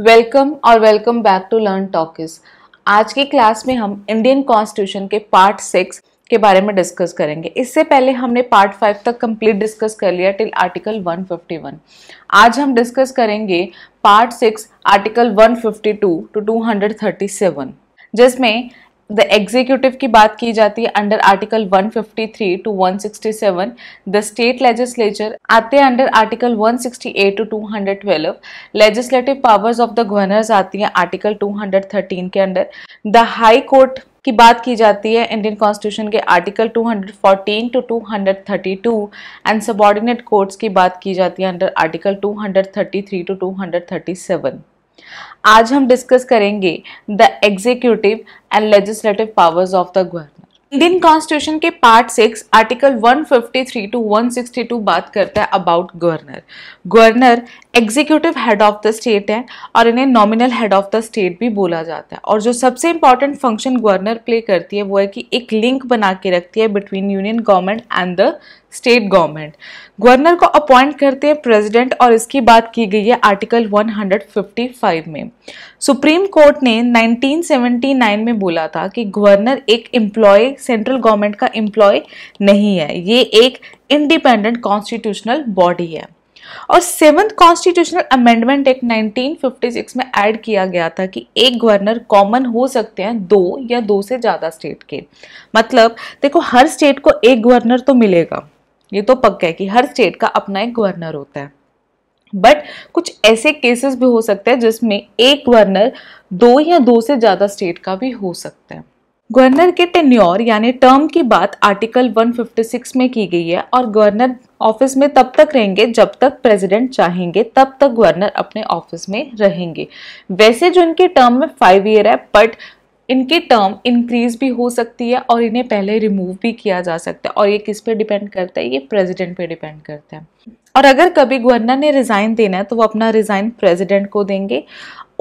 welcome और welcome back to Learn Talkies आज की क्लास में हम इंडियन कॉन्स्टिट्यूशन के पार्ट सिक्स के बारे में डिस्कस करेंगे इससे पहले हमने पार्ट फाइव तक कंप्लीट डिस्कस कर लिया टिल आर्टिकल 151 आज हम डिस्कस करेंगे पार्ट सिक्स आर्टिकल 152 टू 237 जिसमें द एग्जीक्यूटिव की बात की जाती है under article 153 to 167 the state legislature आते हैं under article 168 to 212 legislative powers of the governors आती हैं आर्टिकल 213 के अंडर द हाई कोर्ट की बात की जाती है इंडियन कॉन्स्टिट्यूशन के article 214 to 232 and subordinate courts की बात की जाती है अंडर आर्टिकल 233 टू 237 आज हम डिस्कस करेंगे the executive and legislative powers of the governor Indian constitution के पार्ट सिक्स आर्टिकल 153 टू 162 बात करता है about governor governor executive head of the state है और इन्हें nominal head of the state भी बोला जाता है और जो सबसे इंपॉर्टेंट फंक्शन गवर्नर प्ले करती है वो है कि एक लिंक बना के रखती है between union government and the state government governor को अपॉइंट करते हैं प्रेसिडेंट और इसकी बात की गई है आर्टिकल 155 में सुप्रीम कोर्ट ने 1979 में बोला था कि गवर्नर एक एम्प्लॉय सेंट्रल गवर्नमेंट का एम्प्लॉय नहीं है ये एक इंडिपेंडेंट कॉन्स्टिट्यूशनल बॉडी है और सेवंथ कॉन्स्टिट्यूशनल अमेंडमेंट एक्ट 1956 में ऐड किया गया था कि एक गवर्नर कॉमन हो सकते हैं दो या दो से ज़्यादा स्टेट के मतलब देखो हर स्टेट को एक गवर्नर तो मिलेगा ये तो पक्का है कि हर स्टेट का अपना एक गवर्नर होता है बट कुछ ऐसे केसेस भी हो सकते हैं जिसमें एक गवर्नर दो या दो से ज़्यादा स्टेट का भी हो सकता है गवर्नर के टेन्योर यानी टर्म की बात आर्टिकल 156 में की गई है और गवर्नर ऑफिस में तब तक रहेंगे जब तक प्रेसिडेंट चाहेंगे तब तक गवर्नर अपने ऑफिस में रहेंगे वैसे जो इनके टर्म में फाइव ईयर है बट इनकी टर्म इंक्रीज भी हो सकती है और इन्हें पहले रिमूव भी किया जा सकता है और ये किस पे डिपेंड करता है ये प्रेसिडेंट पे डिपेंड करता है और अगर कभी गवर्नर ने रिज़ाइन देना है तो वो अपना रिज़ाइन प्रेसिडेंट को देंगे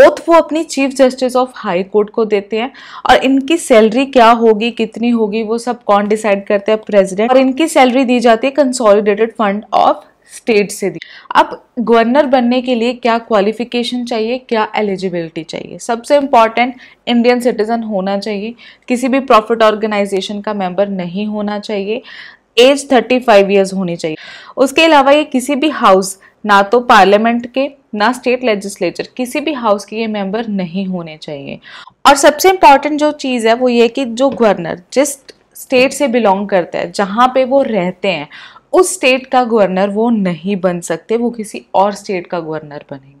ओथ वो अपनी chief justice of high court को देते हैं और इनकी सैलरी क्या होगी कितनी होगी वो सब कौन डिसाइड करते हैं प्रेसिडेंट और इनकी सैलरी दी जाती है कंसोलिडेटेड फंड ऑफ स्टेट से दी अब गवर्नर बनने के लिए क्या क्वालिफिकेशन चाहिए क्या एलिजिबिलिटी चाहिए सबसे इम्पॉर्टेंट इंडियन सिटीजन होना चाहिए किसी भी प्रॉफिट ऑर्गेनाइजेशन का मेंबर नहीं होना चाहिए एज 35 फाइव ईयर्स होनी चाहिए उसके अलावा ये किसी भी हाउस ना तो पार्लियामेंट के ना स्टेट लेजिस्लेचर किसी भी हाउस के ये मेंबर नहीं होने चाहिए और सबसे इम्पॉर्टेंट जो चीज़ है वो ये कि जो गवर्नर जिस स्टेट से बिलोंग करता है जहाँ पे वो रहते हैं उस स्टेट का गवर्नर वो नहीं बन सकते वो किसी और स्टेट का गवर्नर बनेंगे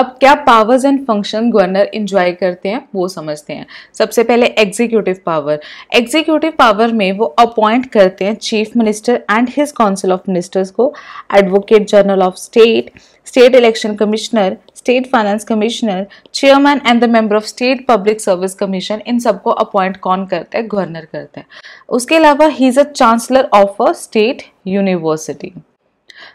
अब क्या powers and function governor enjoy करते हैं वो समझते हैं सबसे पहले एग्जीक्यूटिव पावर एग्जीक्यूटिव पावर में वो अपॉइंट करते हैं chief minister and his council of ministers को advocate general of state state election commissioner state finance commissioner chairman and the member of state public service commission इन सबको appoint कौन करता है गवर्नर करता है उसके अलावा he is a chancellor of a state university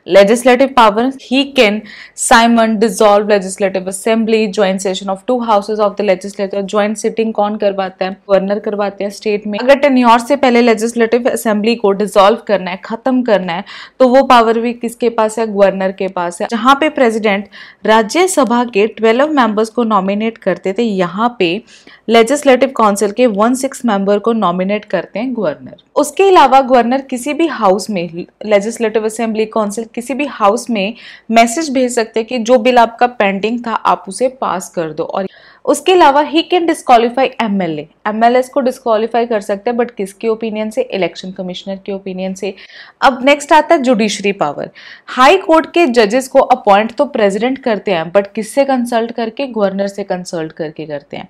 legislative power he can summon dissolve legislative assembly joint session of two houses of the legislature joint sitting कौन करवाता है गवर्नर करवाते हैं स्टेट में अगर टेन्योर से पहले लेजिस्लेटिव असेंबली को डिसॉल्व करना है खत्म करना है तो वो पावर भी किसके पास है गवर्नर के पास है जहाँ पे प्रेजिडेंट राज्यसभा के ट्वेल्व मेंबर्स को नॉमिनेट करते थे यहाँ पे लेजिस्लेटिव काउंसिल के वन सिक्स मेंबर को नॉमिनेट करते हैं गवर्नर उसके अलावा गवर्नर किसी भी हाउस में लेजिस्लेटिव असेंबली काउंसिल किसी भी हाउस में मैसेज भेज सकते हैं कि जो बिल आपका पेंडिंग था आप उसे पास कर दो और उसके अलावा he can disqualify M L MLAs को डिस्कालीफाई कर सकते हैं बट किसके ओपिनियन से इलेक्शन कमिश्नर के ओपिनियन से अब नेक्स्ट आता है जुडिशरी पावर हाई कोर्ट के जजेस को अपॉइंट तो प्रेसिडेंट करते हैं बट किससे कंसल्ट करके गवर्नर से कंसल्ट करके करते हैं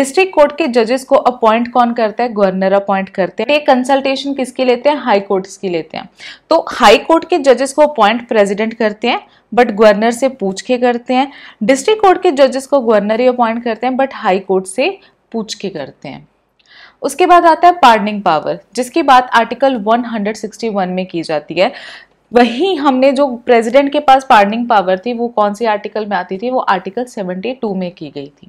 डिस्ट्रिक्ट कोर्ट के जजेस को अपॉइंट कौन करता है गवर्नर अपॉइंट करते हैं ये कंसल्टेशन किसकी लेते हैं हाई कोर्ट की लेते हैं तो हाई कोर्ट के जजेस को अपॉइंट प्रेजिडेंट करते हैं बट गवर्नर से पूछ के करते हैं डिस्ट्रिक्ट कोर्ट के जजेस को गवर्नर ही अपॉइंट करते हैं बट हाई कोर्ट से पूछ के करते हैं उसके बाद आता है पार्डनिंग पावर जिसकी बात आर्टिकल 161 में की जाती है वही हमने जो प्रेसिडेंट के पास पार्डनिंग पावर थी वो कौन सी आर्टिकल में आती थी वो आर्टिकल 72 में की गई थी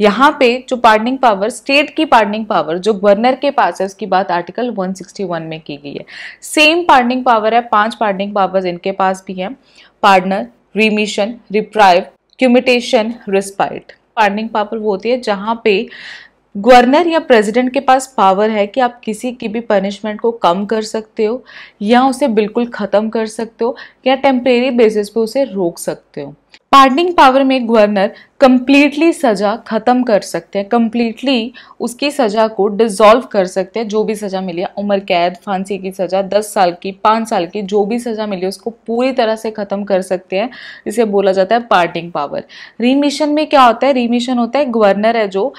यहाँ पे जो पार्डनिंग पावर स्टेट की पार्डनिंग पावर जो गवर्नर के पास है उसकी बात आर्टिकल 161 में की गई है सेम पार्डनिंग पावर है पांच पार्डनिंग पावर्स इनके पास भी हैं pardon remission reprieve commutation respite pardoning power वो होती है जहाँ पे गवर्नर या प्रेसिडेंट के पास पावर है कि आप किसी की भी पनिशमेंट को कम कर सकते हो या उसे बिल्कुल ख़त्म कर सकते हो या टेम्परेरी बेसिस पे उसे रोक सकते हो पार्टनिंग पावर में गवर्नर कम्प्लीटली सज़ा ख़त्म कर सकते हैं कंप्लीटली उसकी सज़ा को डिज़ोल्व कर सकते हैं जो भी सज़ा मिली है उम्र कैद फांसी की सज़ा दस साल की पाँच साल की जो भी सज़ा मिली उसको पूरी तरह से ख़त्म कर सकते हैं इसे बोला जाता है पार्टिंग पावर रीमिशन में क्या होता है रीमिशन होता है गवर्नर है जो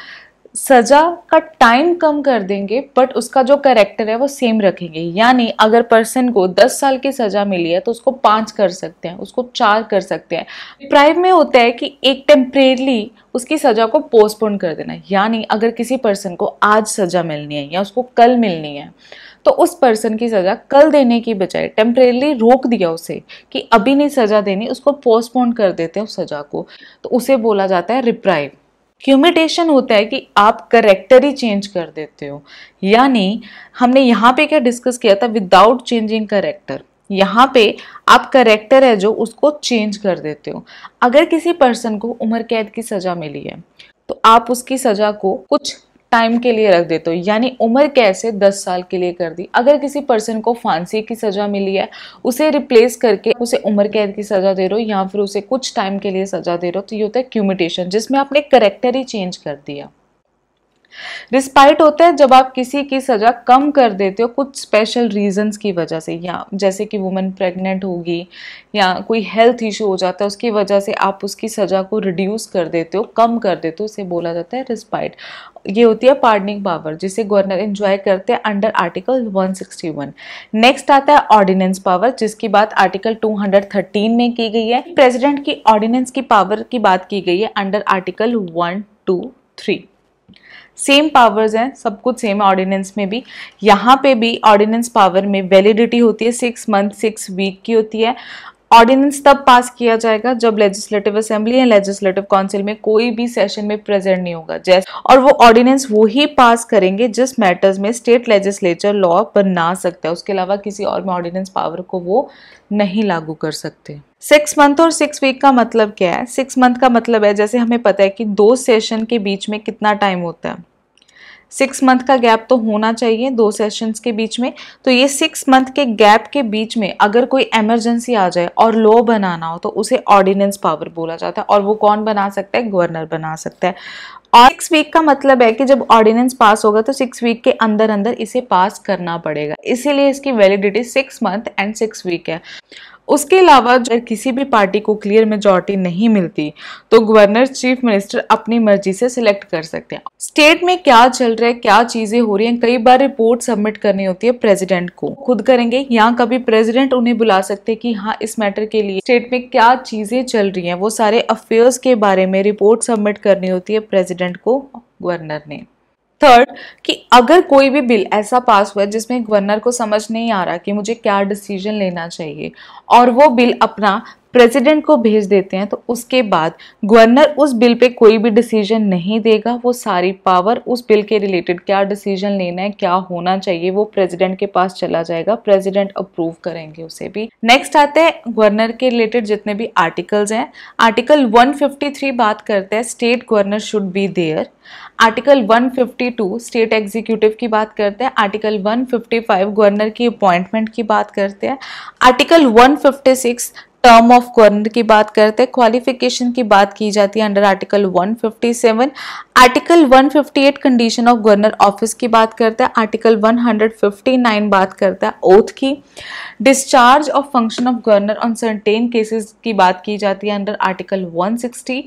सज़ा का टाइम कम कर देंगे बट उसका जो करेक्टर है वो सेम रखेंगे यानी अगर पर्सन को 10 साल की सज़ा मिली है तो उसको पाँच कर सकते हैं उसको चार कर सकते हैं प्राइव में होता है कि एक टेम्परेरली उसकी सज़ा को पोस्टपोन कर देना यानी अगर किसी पर्सन को आज सज़ा मिलनी है या उसको कल मिलनी है तो उस पर्सन की सज़ा कल देने की बजाय टेम्परेली रोक दिया उसे कि अभी नहीं सज़ा देनी उसको पोस्टपोन कर देते हैं उस सज़ा को तो उसे बोला जाता है रिप्राइव क्यूमिटेशन होता है कि आप करेक्टर ही चेंज कर देते हो यानी हमने यहाँ पे क्या डिस्कस किया था विदाउट चेंजिंग करेक्टर यहाँ पे आप करेक्टर है जो उसको चेंज कर देते हो अगर किसी पर्सन को उम्र कैद की सज़ा मिली है तो आप उसकी सज़ा को कुछ टाइम के लिए रख देते हो यानी उम्र कैसे दस साल के लिए कर दी अगर किसी पर्सन को फांसी की सज़ा मिली है उसे रिप्लेस करके उसे उम्र कैद की सज़ा दे रहे हो या फिर उसे कुछ टाइम के लिए सज़ा दे रहे हो तो ये होता है क्यूमिटेशन जिसमें आपने करेक्टर ही चेंज कर दिया रिस्पाइट होता है जब आप किसी की सज़ा कम कर देते हो कुछ स्पेशल रीजंस की वजह से या जैसे कि वुमेन प्रेग्नेंट होगी या कोई हेल्थ इशू हो जाता है उसकी वजह से आप उसकी सज़ा को रिड्यूस कर देते हो कम कर देते हो उसे बोला जाता है रिस्पाइट ये होती है पार्डनिंग पावर जिसे गवर्नर इंजॉय करते हैं अंडर आर्टिकल 161 नेक्स्ट आता है ऑर्डिनेंस पावर जिसकी बात आर्टिकल 213 में की गई है प्रेसिडेंट की ऑर्डिनेंस की पावर की बात की गई है under article one two three same powers हैं सब कुछ सेम ऑर्डिनेंस में भी यहाँ पे भी ऑर्डिनेंस पावर में वैलिडिटी होती है सिक्स मंथ सिक्स वीक की होती है ऑर्डिनेंस तब पास किया जाएगा जब लेजिस्लेटिव असेंबली या लेजिस्लेटिव काउंसिल में कोई भी सेशन में प्रेजेंट नहीं होगा जैसे और वो ऑर्डिनेंस वो ही पास करेंगे जिस मैटर्स में स्टेट लेजिस्लेचर लॉ बना सकता है उसके अलावा किसी और में ऑर्डिनेंस पावर को वो नहीं लागू कर सकते सिक्स मंथ और सिक्स वीक का मतलब क्या है सिक्स मंथ का मतलब है जैसे हमें पता है कि दो सेशन के बीच में कितना टाइम होता है सिक्स मंथ का गैप तो होना चाहिए दो सेशंस के बीच में तो ये सिक्स मंथ के गैप के बीच में अगर कोई एमरजेंसी आ जाए और लॉ बनाना हो तो उसे ऑर्डिनेंस पावर बोला जाता है और वो कौन बना सकता है गवर्नर बना सकता है और सिक्स वीक का मतलब है कि जब ऑर्डिनेंस पास होगा तो सिक्स वीक के अंदर अंदर इसे पास करना पड़ेगा इसीलिए इसकी validity six month and six week है उसके अलावा अगर किसी भी पार्टी को क्लियर मेजोरिटी नहीं मिलती तो गवर्नर चीफ मिनिस्टर अपनी मर्जी से सिलेक्ट कर सकते हैं स्टेट में क्या चल रहा है क्या चीजें हो रही हैं कई बार रिपोर्ट सबमिट करनी होती है प्रेसिडेंट को खुद करेंगे यहाँ कभी प्रेसिडेंट उन्हें बुला सकते हैं कि हाँ इस मैटर के लिए स्टेट में क्या चीजें चल रही है वो सारे अफेयर्स के बारे में रिपोर्ट सबमिट करनी होती है प्रेजिडेंट को गवर्नर ने थर्ड कि अगर कोई भी बिल ऐसा पास हुआ जिसमें गवर्नर को समझ नहीं आ रहा कि मुझे क्या डिसीजन लेना चाहिए और वो बिल अपना प्रेसिडेंट को भेज देते हैं तो उसके बाद गवर्नर उस बिल पे कोई भी डिसीजन नहीं देगा वो सारी पावर उस बिल के रिलेटेड क्या डिसीजन लेना है क्या होना चाहिए वो प्रेसिडेंट के पास चला जाएगा प्रेसिडेंट अप्रूव करेंगे उसे भी नेक्स्ट आते हैं गवर्नर के रिलेटेड जितने भी आर्टिकल्स हैं आर्टिकल 153 बात करते हैं state governor should be there article 152 state executive की बात करते हैं आर्टिकल 155 गवर्नर की अपॉइंटमेंट की बात करते हैं आर्टिकल 156 टर्म ऑफ गवर्नर की बात करते हैं क्वालिफिकेशन की बात की जाती है under article 157 article 158 condition of governor office की बात करते हैं आर्टिकल 159 बात करता है ओथ की discharge of function of governor on certain cases की बात की जाती है अंडर आर्टिकल 160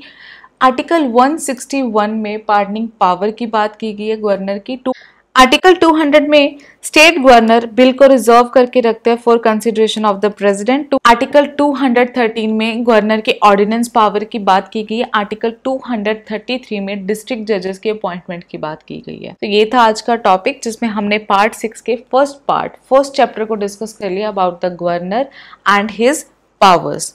आर्टिकल 161 में पार्टनिंग पावर की बात की गई है गवर्नर की टू आर्टिकल 200 में स्टेट गवर्नर बिल को रिजर्व करके रखते हैं for consideration of the president to article 213 में गवर्नर के ऑर्डिनेंस पावर की बात की गई है आर्टिकल 233 में डिस्ट्रिक्ट जजेस के अपॉइंटमेंट की बात की गई है तो ये था आज का टॉपिक जिसमें हमने पार्ट सिक्स के फर्स्ट पार्ट फर्स्ट चैप्टर को डिस्कस कर लिया about the governor and his powers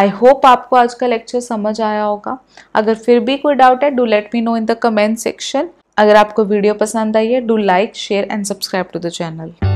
I hope आपको आज का लेक्चर समझ आया होगा अगर फिर भी कोई डाउट है do let me know in the comment section अगर आपको वीडियो पसंद आई है do like share and subscribe to the channel